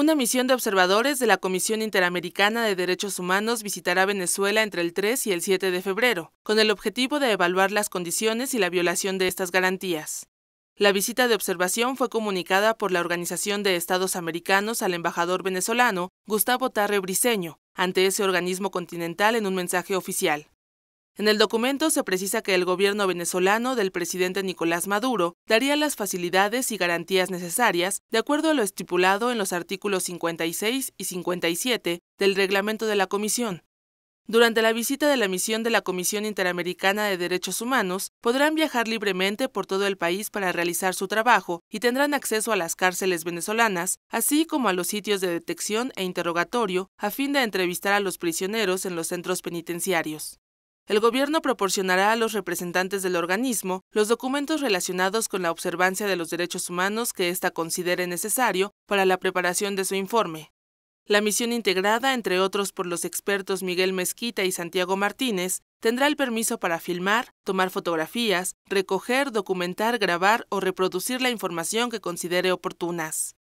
Una misión de observadores de la Comisión Interamericana de Derechos Humanos visitará Venezuela entre el 3 y el 7 de febrero, con el objetivo de evaluar las condiciones y la violación de estas garantías. La visita de observación fue comunicada por la Organización de Estados Americanos al embajador venezolano Gustavo Tarre Briseño ante ese organismo continental en un mensaje oficial. En el documento se precisa que el gobierno venezolano del presidente Nicolás Maduro daría las facilidades y garantías necesarias de acuerdo a lo estipulado en los artículos 56 y 57 del reglamento de la Comisión. Durante la visita de la misión de la Comisión Interamericana de Derechos Humanos, podrán viajar libremente por todo el país para realizar su trabajo y tendrán acceso a las cárceles venezolanas, así como a los sitios de detección e interrogatorio, a fin de entrevistar a los prisioneros en los centros penitenciarios el gobierno proporcionará a los representantes del organismo los documentos relacionados con la observancia de los derechos humanos que ésta considere necesario para la preparación de su informe. La misión integrada, entre otros por los expertos Miguel Mezquita y Santiago Martínez, tendrá el permiso para filmar, tomar fotografías, recoger, documentar, grabar o reproducir la información que considere oportunas.